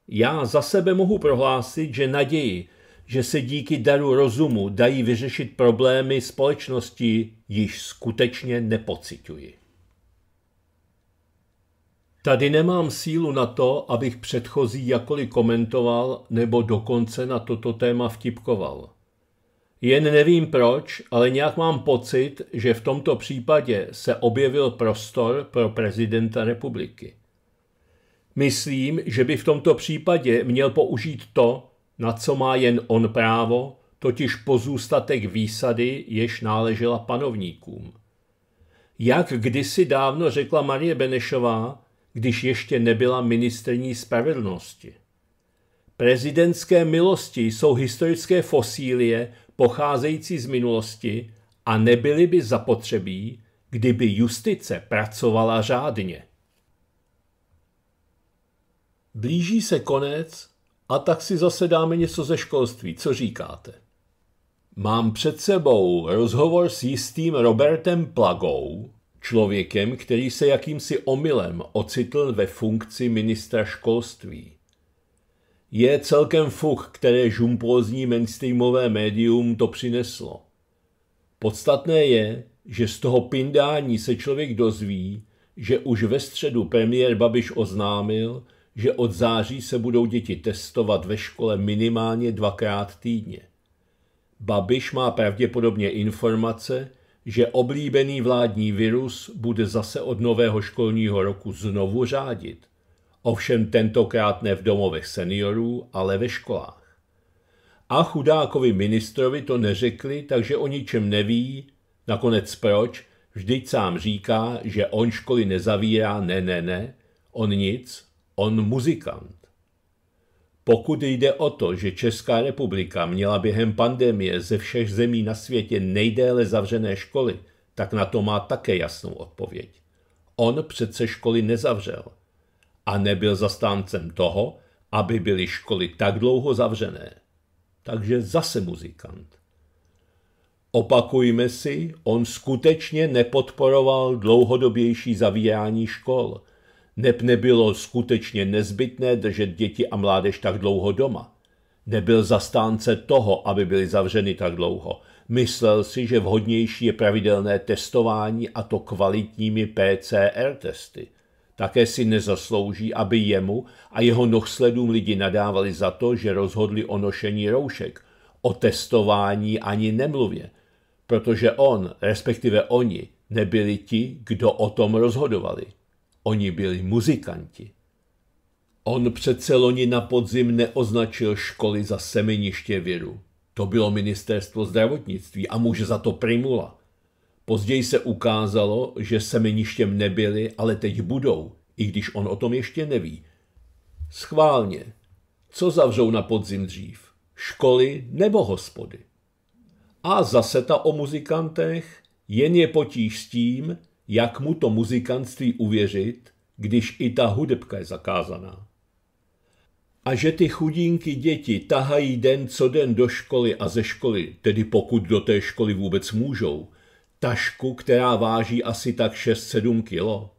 Já za sebe mohu prohlásit, že naději, že se díky daru rozumu dají vyřešit problémy společnosti, již skutečně nepociťuji. Tady nemám sílu na to, abych předchozí jakoli komentoval nebo dokonce na toto téma vtipkoval. Jen nevím proč, ale nějak mám pocit, že v tomto případě se objevil prostor pro prezidenta republiky. Myslím, že by v tomto případě měl použít to, na co má jen on právo, totiž pozůstatek výsady, jež náležela panovníkům. Jak kdysi dávno řekla Marie Benešová, když ještě nebyla ministrní spravedlnosti. Prezidentské milosti jsou historické fosílie pocházející z minulosti a nebyly by zapotřebí, kdyby justice pracovala řádně. Blíží se konec a tak si zase dáme něco ze školství. Co říkáte? Mám před sebou rozhovor s jistým Robertem Plagou, člověkem, který se jakýmsi omylem ocitl ve funkci ministra školství. Je celkem fuk, které žumpózní mainstreamové médium to přineslo. Podstatné je, že z toho pindání se člověk dozví, že už ve středu premiér Babiš oznámil, že od září se budou děti testovat ve škole minimálně dvakrát týdně. Babiš má pravděpodobně informace, že oblíbený vládní virus bude zase od nového školního roku znovu řádit. Ovšem tentokrát ne v domovech seniorů, ale ve školách. A chudákovi ministrovi to neřekli, takže o ničem neví, nakonec proč, vždyť sám říká, že on školy nezavírá, ne, ne, ne, on nic, on muzikant. Pokud jde o to, že Česká republika měla během pandemie ze všech zemí na světě nejdéle zavřené školy, tak na to má také jasnou odpověď. On přece školy nezavřel – a nebyl zastáncem toho, aby byly školy tak dlouho zavřené. Takže zase muzikant. Opakujme si, on skutečně nepodporoval dlouhodobější zavírání škol, neb nebylo skutečně nezbytné držet děti a mládež tak dlouho doma. Nebyl zastánce toho, aby byly zavřeny tak dlouho. Myslel si, že vhodnější je pravidelné testování a to kvalitními PCR testy – také si nezaslouží, aby jemu a jeho nohsledům lidi nadávali za to, že rozhodli o nošení roušek, o testování ani nemluvě, protože on, respektive oni, nebyli ti, kdo o tom rozhodovali. Oni byli muzikanti. On přece loni na podzim neoznačil školy za semeniště viru. To bylo ministerstvo zdravotnictví a může za to Primula. Později se ukázalo, že semeništěm nebyly, ale teď budou, i když on o tom ještě neví. Schválně. Co zavřou na podzim dřív? Školy nebo hospody? A zase ta o muzikantech, jen je potíž s tím, jak mu to muzikantství uvěřit, když i ta hudebka je zakázaná. A že ty chudinky děti tahají den co den do školy a ze školy, tedy pokud do té školy vůbec můžou, tašku, která váží asi tak 6-7 kilo.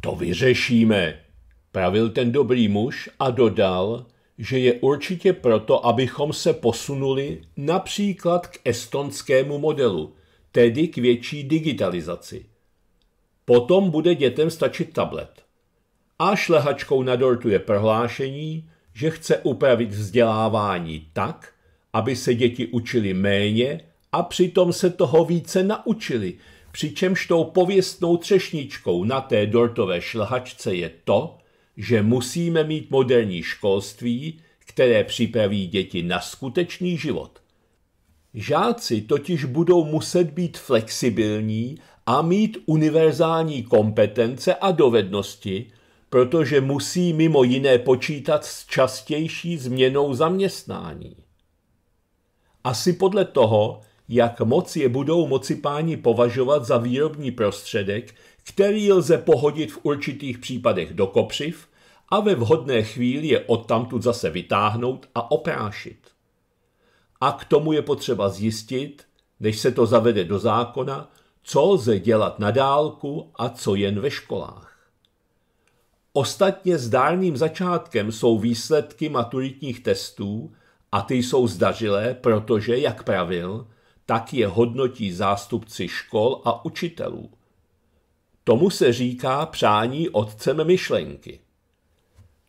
To vyřešíme, pravil ten dobrý muž a dodal, že je určitě proto, abychom se posunuli například k estonskému modelu, tedy k větší digitalizaci. Potom bude dětem stačit tablet. A šlehačkou na dortu je prohlášení, že chce upravit vzdělávání tak, aby se děti učili méně a přitom se toho více naučili, přičemž tou pověstnou třešničkou na té dortové šlhačce je to, že musíme mít moderní školství, které připraví děti na skutečný život. Žáci totiž budou muset být flexibilní a mít univerzální kompetence a dovednosti, protože musí mimo jiné počítat s častější změnou zaměstnání. Asi podle toho, jak moc je budou moci páni považovat za výrobní prostředek, který lze pohodit v určitých případech do kopřiv a ve vhodné chvíli je odtamtud zase vytáhnout a oprášit. A k tomu je potřeba zjistit, než se to zavede do zákona, co lze dělat na dálku a co jen ve školách. Ostatně zdárným začátkem jsou výsledky maturitních testů a ty jsou zdařilé, protože, jak pravil, tak je hodnotí zástupci škol a učitelů. Tomu se říká přání otcem myšlenky.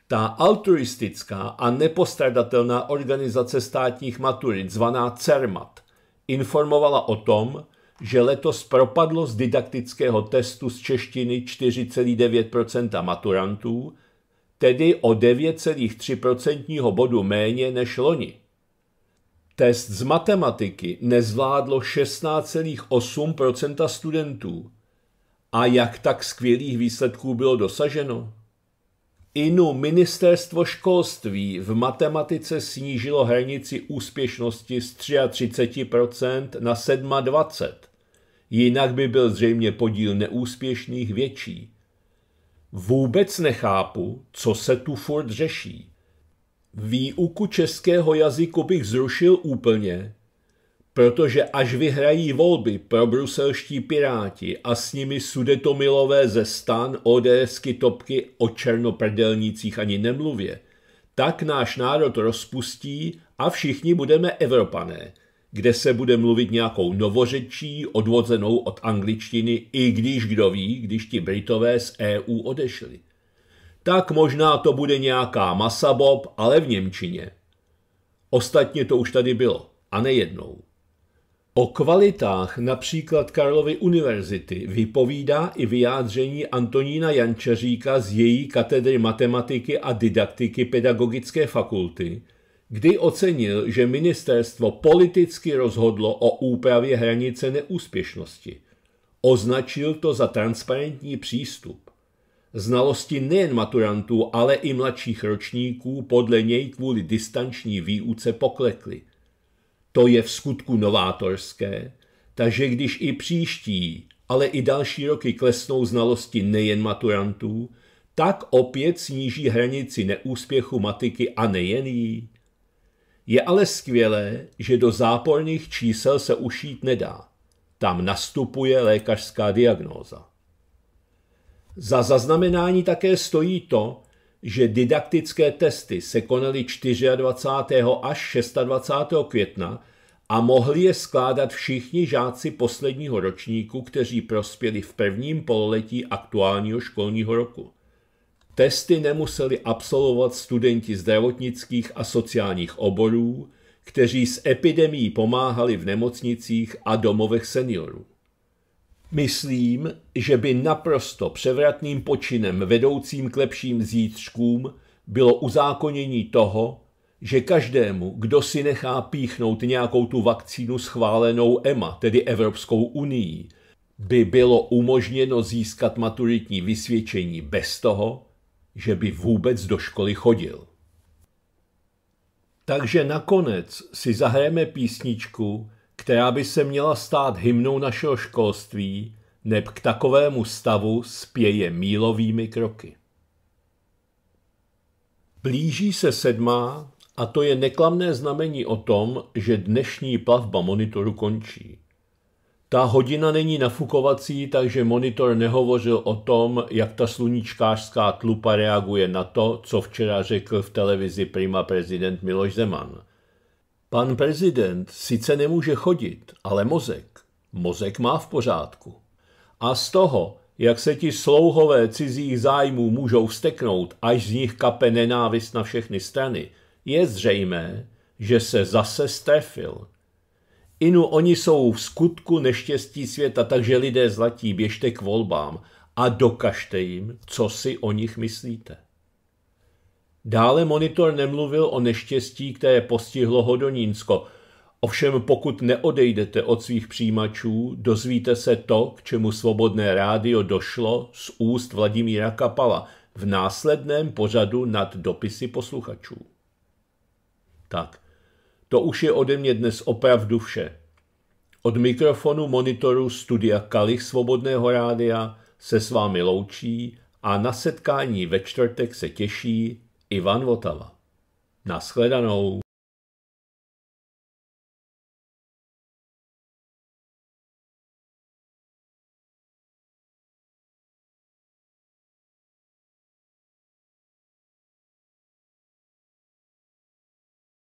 Ta altruistická a nepostradatelná organizace státních maturit, zvaná CERMAT, informovala o tom, že letos propadlo z didaktického testu z češtiny 4,9 maturantů, tedy o 9,3 bodu méně než loni. Test z matematiky nezvládlo 16,8 studentů. A jak tak skvělých výsledků bylo dosaženo? Inu ministerstvo školství v matematice snížilo hranici úspěšnosti z 33% na 27%, jinak by byl zřejmě podíl neúspěšných větší. Vůbec nechápu, co se tu furt řeší. Výuku českého jazyku bych zrušil úplně, protože až vyhrají volby pro bruselští piráti a s nimi sudetomilové ze stan, ODSky, topky o černoprdelnících ani nemluvě, tak náš národ rozpustí a všichni budeme Evropané, kde se bude mluvit nějakou novořečí, odvozenou od angličtiny, i když kdo ví, když ti Britové z EU odešli tak možná to bude nějaká masabob, ale v Němčině. Ostatně to už tady bylo, a nejednou. O kvalitách například Karlovy univerzity vypovídá i vyjádření Antonína Jančeříka z její katedry matematiky a didaktiky pedagogické fakulty, kdy ocenil, že ministerstvo politicky rozhodlo o úpravě hranice neúspěšnosti. Označil to za transparentní přístup. Znalosti nejen maturantů, ale i mladších ročníků podle něj kvůli distanční výuce poklekly. To je v skutku novátorské, takže když i příští, ale i další roky klesnou znalosti nejen maturantů, tak opět sníží hranici neúspěchu matiky a nejen jí. Je ale skvělé, že do záporných čísel se ušít nedá. Tam nastupuje lékařská diagnóza. Za zaznamenání také stojí to, že didaktické testy se konaly 24. až 26. května a mohli je skládat všichni žáci posledního ročníku, kteří prospěli v prvním pololetí aktuálního školního roku. Testy nemuseli absolvovat studenti zdravotnických a sociálních oborů, kteří s epidemí pomáhali v nemocnicích a domovech seniorů. Myslím, že by naprosto převratným počinem vedoucím k lepším zítřkům bylo uzákonění toho, že každému, kdo si nechá píchnout nějakou tu vakcínu schválenou EMA, tedy Evropskou unii, by bylo umožněno získat maturitní vysvědčení bez toho, že by vůbec do školy chodil. Takže nakonec si zahrajeme písničku, která by se měla stát hymnou našeho školství, neb k takovému stavu spěje mílovými kroky. Blíží se sedmá a to je neklamné znamení o tom, že dnešní plavba monitoru končí. Ta hodina není nafukovací, takže monitor nehovořil o tom, jak ta sluníčkářská tlupa reaguje na to, co včera řekl v televizi prima prezident Miloš Zeman. Pan prezident sice nemůže chodit, ale mozek. Mozek má v pořádku. A z toho, jak se ti slouhové cizích zájmů můžou vsteknout, až z nich kape nenávist na všechny strany, je zřejmé, že se zase strefil. Inu oni jsou v skutku neštěstí světa, takže lidé zlatí, běžte k volbám a dokažte jim, co si o nich myslíte. Dále monitor nemluvil o neštěstí, které postihlo Hodonínsko. Ovšem pokud neodejdete od svých přijímačů, dozvíte se to, k čemu svobodné rádio došlo z úst Vladimíra Kapala v následném pořadu nad dopisy posluchačů. Tak, to už je ode mě dnes opravdu vše. Od mikrofonu monitoru studia Kalich Svobodného rádia se s vámi loučí a na setkání ve čtvrtek se těší Ivan Votava. Naschledanou.